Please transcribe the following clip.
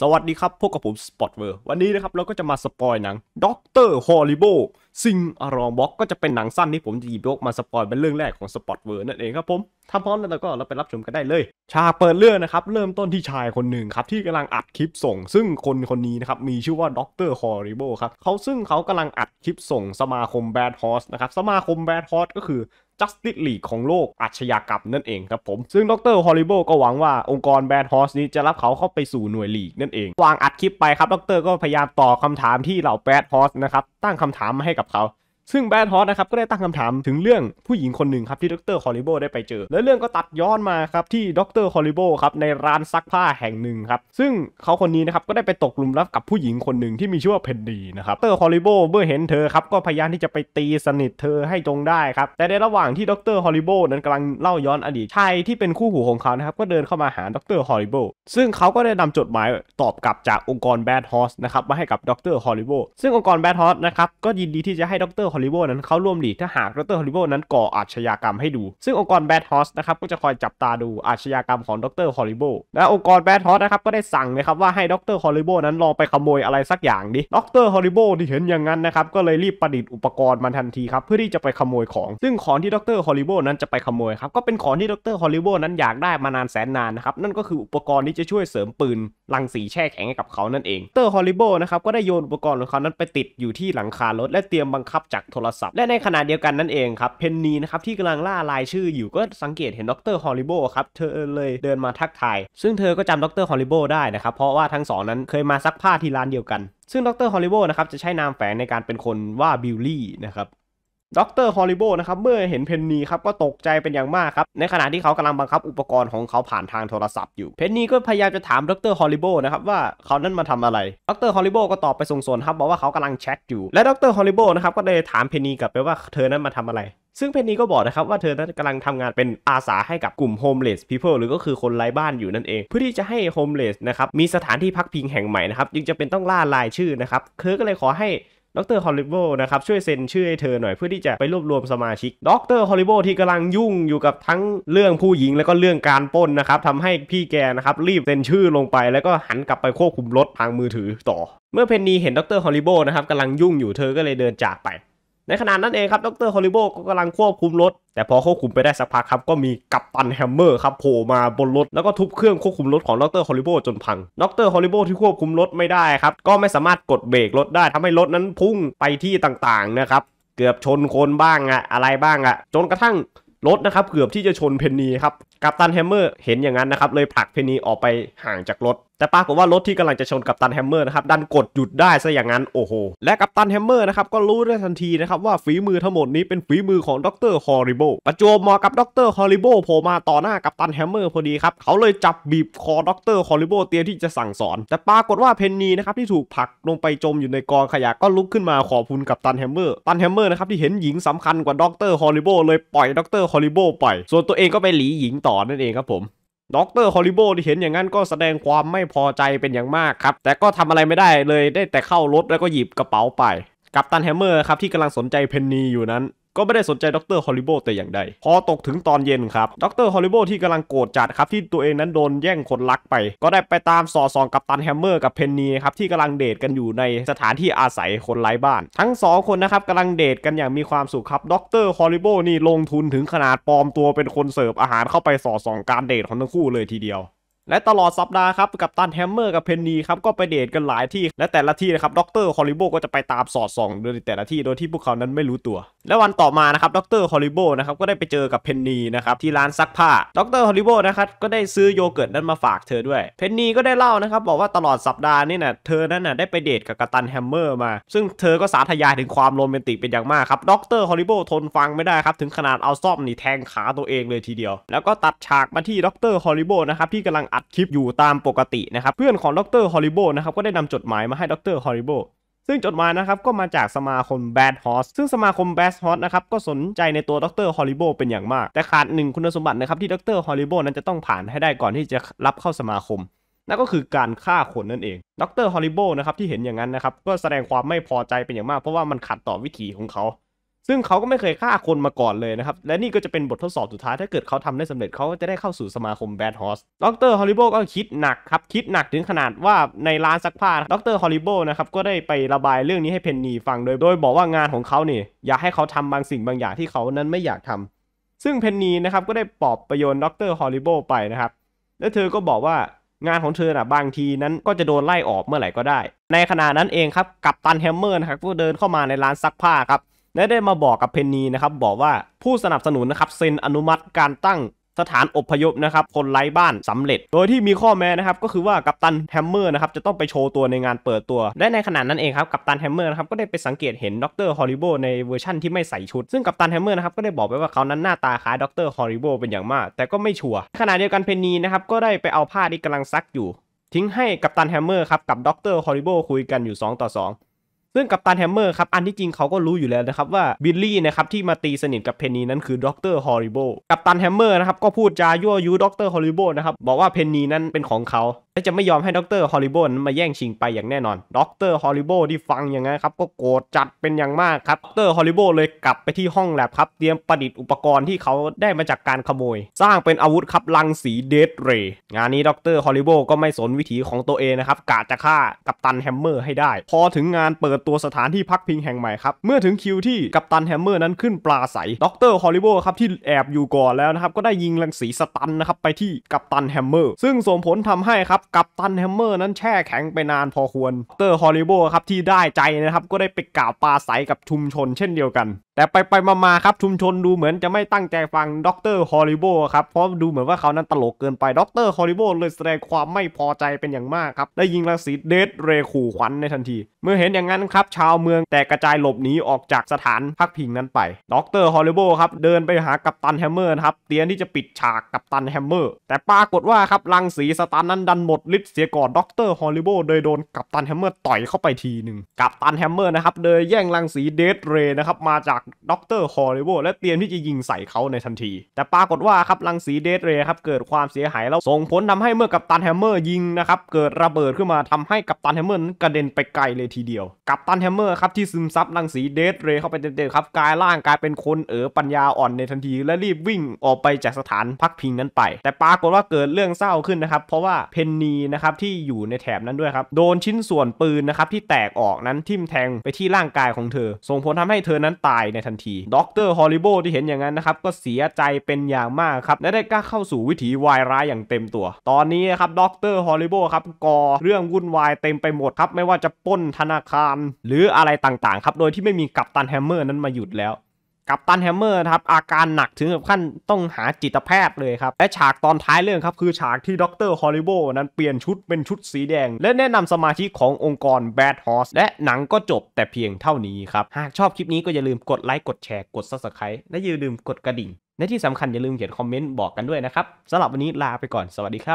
สวัสดีครับพบกับผมสปอตเวอร์วันนี้นะครับเราก็จะมาสปอยหนังด็อกเตอร์ฮอลิโบซิงอารองบ็อกก็จะเป็นหนังสั้นที่ผมจะหยิบยกมาสปอยเป็นเรื่องแรกของสปอตเวิร์นั่นเองครับผมถ้าพร้อมแล้วก็เราไปรับชมกันได้เลยฉากเปิดเรื่องนะครับ เริ่มต้นที่ชายคนหนึ่งครับ ที่กำลังอัดคลิปส่ง ซึ่งคนคนนี้นะครับ มีชื่อว่าด็อกเตอร์ฮอริโบครับเขาซึ่งเขากำลังอัดคลิปส่งสมาคมแบดฮอสนะครับ สมาคมแบดฮอสก็คือ Justice League ของโลกอาชญากรรมนั่นเองครับผมซึ่งดรฮอลิโบก็หวังว่าองค์กรแบดฮอสนี้จะรับเขาเข้าไปสู่หน่วยลีกนั่นเอง วางอัดคลิปไปครับดร ก็พยายามตอบคาถามที่เหล่าแบดฮอสนะครับตั้งคำถามให้กับ Cabral ซึ่งแบทฮอสนะครับก็ได้ตั้งคำถามถึงเรื่องผู้หญิงคนหนึ่งครับที่ดรคอริโบได้ไปเจอ และเรื่องก็ตัดย้อนมาครับ ที่ดรคอริโบครับในร้านซักผ้าแห่งหนึ่งครับซึ่งเขาคนนี้นะครับก็ได้ไปตกหลุมรักกับผู้หญิงคนหนึ่งที่มีชื่อว่าเพนดีนะครับดรคอริโบเมื่อเห็นเธอครับก็พยายามที่จะไปตีสนิทเธอให้จงได้ครับแต่ในระหว่างที่ดรคอริโบนั้นกำลังเล่าย้อนอดีตชายที่เป็นคู่หูของเขานะครับก็เดินเข้ามาหาดรคอริโบซึ่งเขาก็ได้นำจดหมายตอบกลับจากองค์กรแบทฮอสนะครับมาให้กับดรคอริโบซึ่งองค์กรแบทฮอสนะครับก็ยินดีที่จะให้ดรคอลิโวนั้นเข้าร่วมหลีกถ้าหากดรฮอลิโวนั้นก่ออาชญากรรมให้ดู ซึ่งองค์กรแบทฮอสนะครับก็จะคอยจับตาดูอาชญากรรมของดรฮอลิโวและองค์กรแบทฮอสนะครับก็ได้สั่งนะครับว่าให้ดรฮอลิโวนั้นลองไปขโมยอะไรสักอย่างดิดรฮอลิโวที่เห็นอย่างนั้นนะครับก็เลยรีบประดิษฐ์อุปกรณ์มาทันทีครับเพื่อที่จะไปขโมยของ ซึ่งของที่ดรฮอลิโวนั้นจะไปขโมยครับก็เป็นของที่ดรฮอลิโวนั้นอยากได้มานานแสนนานนะครับนั่นก็คืออุปกรณ์ที่จะช่วยเสริมปืนลังสีแช่แข็งให้กับเขานั่นเองดรฮอลิโวนะครับก็ได้โยนอุปกรณ์ของเขานั้นไปติดอยู่ที่หลังคารถ และเตรียมบังคับจาากโทรศัพท์ และในขณะเดียวกันนั่นเองครับ เพนนีนะครับที่กำลังล่าลายชื่ออยู่ก็สังเกตเห็นดรฮอลลิโบครับเธอเลยเดินมาทักทาย ซึ่งเธอก็จำดรฮอลลิโบได้นะครับ เพราะว่าทั้งสองนั้นเคยมาซักผ้าที่ร้านเดียวกัน ซึ่งดรฮอลลิโบนะครับ จะใช้นามแฝงในการเป็นคนว่าบิลลี่นะครับด็อกเตอร์ฮอลิโบนะครับเมื่อเห็นเพนนีครับก็ตกใจเป็นอย่างมากครับในขณะที่เขากำลังบังคับอุปกรณ์ของเขาผ่านทางโทรศัพท์อยู่เพนนีก็พยายามจะถามด็อกเตอร์ฮอลิโบนะครับว่าเขานั้นมาทำอะไรด็อกเตอร์ฮอลิโบก็ตอบไปส่งสนครับบอกว่าเขากำลังแชทอยู่และด็อกเตอร์ฮอลิโบนะครับก็เลยถามเพนนีกลับไปว่าเธอนั้นมาทำอะไร ซึ่งเพนนีก็บอกนะครับว่าเธอนั้นกำลังทำงานเป็นอาสาให้กับกลุ่มโฮมเลสพีเพิลหรือก็คือคนไร้บ้านอยู่นั่นเอง เพื่อที่จะให้โฮมเลสนะครับมีสถานที่พักพิงแห่งใหม่นะครับจึงจะเป็นต้องล่าลายชื่อนะครับเธอก็เลยขอให้ดรฮอลลิโบนะครับช่วยเซ็นชื่อให้เธอหน่อยเพื่อที่จะไปรวบรวมสมาชิก ดรฮอลลิโบที่กำลังยุ่งอยู่กับทั้งเรื่องผู้หญิงแล้วก็เรื่องการป้นนะครับทำให้พี่แกนะครับรีบเซ็นชื่อลงไปแล้วก็หันกลับไปควบคุมรถทางมือถือต่อ เมื่อเพนนีเห็นดรฮอลลิโบนะครับกำลังยุ่งอยู่เธอก็เลยเดินจากไปในขณะนั้นเองครับดรฮอลิโบก็กำลังควบคุมรถ แต่พอควบคุมไปได้สักพักครับก็มีกัปตันแฮมเมอร์ครับโผล่มาบนรถ แล้วก็ทุบเครื่องควบคุมรถของดรฮอลิโบจนพัง ดรฮอลิโบที่ควบคุมรถไม่ได้ครับ ก็ไม่สามารถกดเบรกรถได้ ทำให้รถนั้นพุ่งไปที่ต่างๆนะครับเกือบชนคนบ้าง อะอะไรบ้างอะจนกระทั่งรถนะครับเกือบที่จะชนเพนนีครับกัปตันแฮมเมอร์เห็นอย่างนั้นนะครับเลยผลักเพนนีออกไปห่างจากรถแต่ปรากฏว่ารถที่กำลังจะชนกับตันแฮมเมอร์นะครับดันกดหยุดได้ซะอย่างนั้นโอ้โหและกับตันแฮมเมอร์นะครับก็รู้ได้ทันทีนะครับว่าฝีมือทั้งหมดนี้เป็นฝีมือของดรฮอริโบประจุบเหมาะกับดรฮอริโบโผล่มาต่อหน้ากับตันแฮมเมอร์พอดีครับ เขาเลยจับบีบคอดรฮอริโบเตียที่จะสั่งสอน แต่ปรากฏว่าเพนนีนะครับที่ถูกผลักลงไปจมอยู่ในกองขยะก็ลุกขึ้นมาขอบคุณกับตันแฮมเมอร์ตันแฮมเมอร์นะครับที่เห็นหญิงสำคัญกว่าดรฮอริโบเลยปล่อยดรฮอริโบปส่วนตัวเองก็ไปหลีหญิงต่อนั่นเองครับผมด็อกเตอร์คอริโบที่เห็นอย่างนั้นก็แสดงความไม่พอใจเป็นอย่างมากครับ แต่ก็ทำอะไรไม่ได้เลยได้แต่เข้ารถแล้วก็หยิบกระเป๋าไป กับตันแฮมเมอร์ครับที่กำลังสนใจเพนนีอยู่นั้นก็ไม่ได้สนใจดรฮอลลิโบแต่อย่างใดพอตกถึงตอนเย็นครับดรฮอลลิโบที่กำลังโกรธจัดครับที่ตัวเองนั้นโดนแย่งคนรักไป ก็ได้ไปตามสอส่อง กับตันแฮมเมอร์กับ เพนนีครับ ที่กำลังเดทกันอยู่ในสถานที่อาศัยคนไร้บ้าน ทั้ง 2 คนนะครับกำลังเดทกันอย่างมีความสุขครับดรฮอลลิโบนี่ลงทุนถึงขนาดปลอมตัวเป็นคนเสิร์ฟอาหารเข้าไปสอส่องการเดทของทั้งคู่เลยทีเดียวและตลอดสัปดาห์ครับกับตันแฮมเมอร์กับเพนนีครับก็ไปเดทกันหลายที่ และแต่ละที่นะครับด็อกเตอร์คอริโบก็จะไปตามสอดส่องโดยแต่ละที่โดยที่พวกเขานั้นไม่รู้ตัว และวันต่อมานะครับด็อกเตอร์คอริโบนะครับก็ได้ไปเจอกับเพนนีนะครับที่ร้านซักผ้าด็อกเตอร์คอริโบนะครับก็ได้ซื้อโยเกิร์ตนั้นมาฝากเธอด้วยเพนนีก็ได้เล่านะครับบอกว่าตลอดสัปดาห์นี่นะเธอนั้นนะได้ไปเดทกับกัตันแฮมเมอร์มา ซึ่งเธอก็สาธยายถึงความโรแมนติกเป็นอย่างมากครับด็อกเตอร์คอริโบทนฟังไม่ได้ครับถึงขนาดเอาซ่อมนี่แทงขาตัวเองเลยทีเดียว แล้วก็ตัดฉากมาที่ดรคอริโบนะครับที่กำลังอัดคลิปอยู่ตามปกตินะครับ เพื่อนของดรฮอลลิโบนะครับก็ได้นำจดหมายมาให้ดรฮอลลิโบซึ่งจดหมายนะครับก็มาจากสมาคมแบดฮอสซึ่งสมาคมแบดฮอสนะครับก็สนใจในตัวดรฮอลลิโบเป็นอย่างมาก แต่ขาดหนึ่งคุณสมบัตินะครับที่ดรฮอลลิโบนั้นจะต้องผ่านให้ได้ก่อนที่จะรับเข้าสมาคม นั่นก็คือการฆ่าคนนั่นเองดรฮอลลิโบนะครับที่เห็นอย่างนั้นนะครับก็แสดงความไม่พอใจเป็นอย่างมาก เพราะว่ามันขัดต่อวิถีของเขาซึ่งเขาก็ไม่เคยฆ่าคนมาก่อนเลยนะครับ และนี่ก็จะเป็นบททดสอบสุดท้าย ถ้าเกิดเขาทำได้สำเร็จเขาก็จะได้เข้าสู่สมาคมแบดฮอสดรฮอลลิโบก็คิดหนักครับ คิดหนักถึงขนาดว่าในร้านซักผ้า ดรฮอลลิโบนะครับก็ได้ไประบายเรื่องนี้ให้เพนนีฟังโดย โดยบอกว่างานของเขาเนี่ยอยากให้เขาทำบางสิ่งบางอย่างที่เขานั้นไม่อยากทำ ซึ่งเพนนีนะครับก็ได้ปลอบประโยนดรฮอลลิโบไปนะครับ และเธอก็บอกว่างานของเธอนะบางทีนั้นก็จะโดนไล่ออกเมื่อไหร่ก็ได้ ในขณะนั้นเองครับกับตันแฮมเมอร์นะครับก็เดินเข้ามาในร้านซักผ้าครับแะได้มาบอกกับเพนนีนะครับบอกว่าผู้สนับสนุนนะครับ เซ็นอนุมัติการตั้งสถานอบพยพนะครับ คนไร้บ้านสำเร็จ โดยที่มีข้อแม้นะครับก็คือว่ากัปตันแฮมเมอร์นะครับจะต้องไปโชว์ตัวในงานเปิดตัวและในขณะนั้นเองครับกัปตันแฮมเมอร์นะครับก็ได้ไปสังเกตเห็นด็อกเตอร์ฮอริโบในเวอร์ชั่นที่ไม่ใส่ชุด ซึ่งกัปตันแฮมเมอร์นะครับก็ได้บอกไปว่าเขานั้นหน้าตาคล้ายด็อกเตอร์ฮอริโบเป็นอย่างมาก แต่ก็ไม่ชัวร์ขณะเดียวกันเพนนีนะครับก็ได้ไปเอาผ้าที่กำลังซักอยู่ ทิ้งให้กัปตันแฮมเมอร์ครับกับดร์ฮอริโบคุยกันอยู่2ต่อ2ซึ่งกัปตันแฮมเมอร์ครับ อันที่จริงเขาก็รู้อยู่แล้วนะครับว่า บิลลี่นะครับที่มาตีสนิทกับเพนนีนั้นคือด็อกเตอร์ฮอริโบกัปตันแฮมเมอร์นะครับก็พูดจายั่วยุด็อกเตอร์ฮอริโบนะครับ บอกว่าเพนนีนั้นเป็นของเขาและจะไม่ยอมให้ด็อกเตอร์ฮอลลีโบนมาแย่งชิงไปอย่างแน่นอนด็อกเตอร์ฮอลลีโบที่ฟังอย่างนั้นครับ ก็โกรธจัดเป็นอย่างมากครับด็อกเตอร์ฮอลลีโบเลยกลับไปที่ห้องแลบครับ เตรียมประดิษฐ์อุปกรณ์ที่เขาได้มาจากการขโมย สร้างเป็นอาวุธครับลังสีเดดเรย์งานนี้ด็อกเตอร์ฮอลลีโบก็ไม่สนวิถีของตัวเองนะครับกะจะฆ่ากัปตันแฮมเมอร์ให้ได้ พอถึงงานเปิดตัวสถานที่พักพิงแห่งใหม่ครับ เมื่อถึงคิวที่กัปตันแฮมเมอร์นั้นขึ้นปลาใสด็อกเตอร์ฮอลลีโบครับที่แอบอยู่ก่อนแล้วนะครับก็ได้ยิงลังสีสตันนะครับไปที่กัปตันแฮมเมอร์ซึ่งส่งผลทำให้ครับกับตันแฮมเมอร์นั้นแช่แข็งไปนานพอควร เตอร์ฮอลิโบครับที่ได้ใจนะครับก็ได้ไปกล่าวปาใสกับชุมชนเช่นเดียวกันแต่ไปไปมาๆครับ ชุมชนดูเหมือนจะไม่ตั้งใจฟังด็อกเตอร์ฮอลิโบครับ เพราะดูเหมือนว่าเขานั้นตลกเกินไปด็อกเตอร์ฮอลิโบเลยแสดงความไม่พอใจเป็นอย่างมากครับ ได้ยิงรังสีเดดเรขู่ขวัญในทันที เมื่อเห็นอย่างนั้นครับ ชาวเมืองแต่กระจายหลบหนีออกจากสถานพักพิงนั้นไปด็อกเตอร์ฮอลิโบครับ เดินไปหากัปตันแฮมเมอร์ครับเตรียมที่จะปิดฉากกัปตันแฮมเมอร์แต่ปรากฏว่าครับรังสีสตาร์นั้นดันหมดฤทธิ์เสียก่อนด็อกเตอร์ฮอลิโบโดยโดนกัปตันแฮมเมอร์ต่อยเข้าไปทีหนึ่งกัปตันแฮมเมอร์นะครับเลยแย่งรังสีเดดเรนะครับมาจากักด็อกเตอร์คอริโวและเตรียมที่จะยิงใส่เขาในทันที แต่ปรากฏว่าครับรังสีเดสเรย์ครับเกิดความเสียหาย แล้วส่งผลทำให้เมื่อกัปตันแฮมเมอร์ยิงนะครับ เกิดระเบิดขึ้นมาทำให้กัปตันแฮมเมอร์กระเด็นไปไกลเลยทีเดียว กัปตันแฮมเมอร์ครับที่ซึมซับรังสีเดสเรย์เข้าไปเต็มๆครับกลายร่างกลายเป็นคนเอ๋อปัญญาอ่อนในทันที และรีบวิ่งออกไปจากสถานพักพิงนั้นไป แต่ปรากฏว่าเกิดเรื่องเศร้าขึ้นนะครับเพราะว่าเพนนีนะครับที่อยู่ในแถบนั้นด้วยครับโดนชิ้นส่วนปืนนะครับที่แตกออกนั้นทิ่มแทงไปที่ร่างกายของเธอส่งผลทำให้เธอนั้นตายในทันทีด็อกเตอร์ฮอลลีโบที่เห็นอย่างนั้นนะครับก็เสียใจเป็นอย่างมากครับและได้กล้าเข้าสู่วิถีวายร้ายอย่างเต็มตัว ตอนนี้นะครับด็อกเตอร์ฮอลลีโบครับก่อเรื่องวุ่นวายเต็มไปหมดครับไม่ว่าจะป้นธนาคารหรืออะไรต่างๆครับโดยที่ไม่มีกัปตันแฮมเมอร์นั้นมาหยุดแล้วกับตันแฮมเมอร์ครับอาการหนักถึงกับขั้นต้องหาจิตแพทย์เลยครับ และฉากตอนท้ายเรื่องครับ คือฉากที่ด็อกเตอร์ฮอลลีโบนั้นเปลี่ยนชุดเป็นชุดสีแดง และแนะนำสมาชิกขององค์กรแบดฮอสและหนังก็จบแต่เพียงเท่านี้ครับ หากชอบคลิปนี้ก็อย่าลืมกดไลค์กดแชร์กดซับสไครต์และอย่าลืมกดกระดิ่งและที่สำคัญอย่าลืมเขียนคอมเมนต์บอกกันด้วยนะครับสำหรับวันนี้ลาไปก่อนสวัสดีครับ